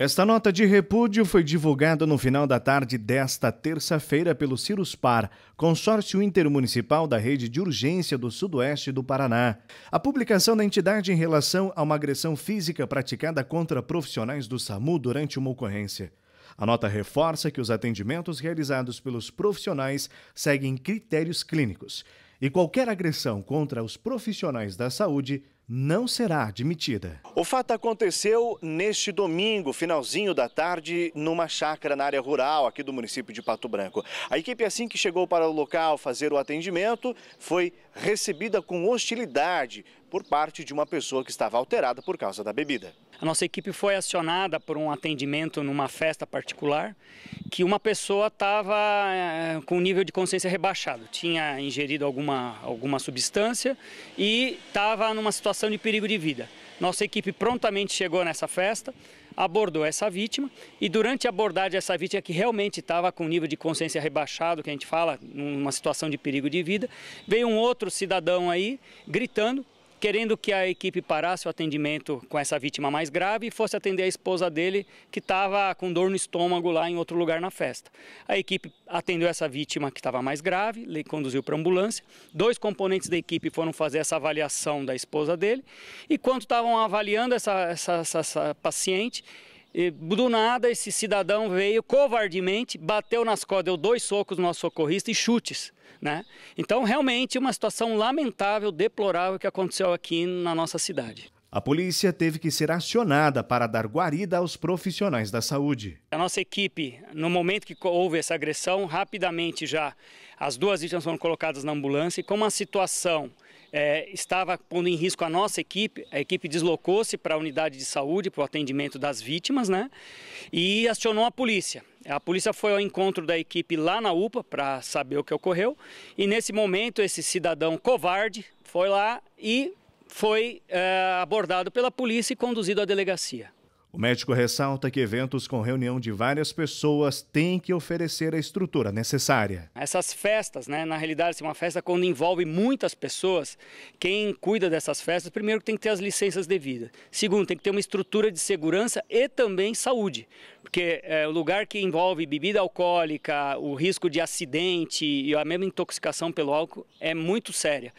Esta nota de repúdio foi divulgada no final da tarde desta terça-feira pelo Ciruspar, consórcio intermunicipal da rede de urgência do sudoeste do Paraná. A publicação da entidade em relação a uma agressão física praticada contra profissionais do SAMU durante uma ocorrência. A nota reforça que os atendimentos realizados pelos profissionais seguem critérios clínicos e qualquer agressão contra os profissionais da saúde não será admitida. O fato aconteceu neste domingo, finalzinho da tarde, numa chácara na área rural aqui do município de Pato Branco. A equipe, assim que chegou para o local fazer o atendimento, foi recebida com hostilidade por parte de uma pessoa que estava alterada por causa da bebida. A nossa equipe foi acionada por um atendimento numa festa particular que uma pessoa estava eh, com nível de consciência rebaixado, tinha ingerido alguma, alguma substância e estava numa situação situação de perigo de vida. Nossa equipe prontamente chegou nessa festa, abordou essa vítima e durante a abordagem dessa vítima que realmente estava com nível de consciência rebaixado, que a gente fala, numa situação de perigo de vida, veio um outro cidadão aí gritando querendo que a equipe parasse o atendimento com essa vítima mais grave e fosse atender a esposa dele, que estava com dor no estômago lá em outro lugar na festa. A equipe atendeu essa vítima que estava mais grave, lhe conduziu para a ambulância. Dois componentes da equipe foram fazer essa avaliação da esposa dele. E quando estavam avaliando essa, essa, essa, essa paciente, e do nada, esse cidadão veio covardemente, bateu nas costas, deu dois socos no nosso socorrista e chutes. Né? Então, realmente, uma situação lamentável, deplorável que aconteceu aqui na nossa cidade. A polícia teve que ser acionada para dar guarida aos profissionais da saúde. A nossa equipe, no momento que houve essa agressão, rapidamente já as duas vítimas foram colocadas na ambulância e como a situação é, estava pondo em risco a nossa equipe. A equipe deslocou-se para a unidade de saúde, para o atendimento das vítimas, né? E acionou a polícia. A polícia foi ao encontro da equipe lá na UPA para saber o que ocorreu. E nesse momento, esse cidadão covarde foi lá e foi é, abordado pela polícia e conduzido à delegacia. O médico ressalta que eventos com reunião de várias pessoas têm que oferecer a estrutura necessária. Essas festas, né, na realidade, se assim, uma festa quando envolve muitas pessoas, quem cuida dessas festas, primeiro tem que ter as licenças devidas. Segundo, tem que ter uma estrutura de segurança e também saúde. Porque é, o lugar que envolve bebida alcoólica, o risco de acidente e a mesma intoxicação pelo álcool é muito séria.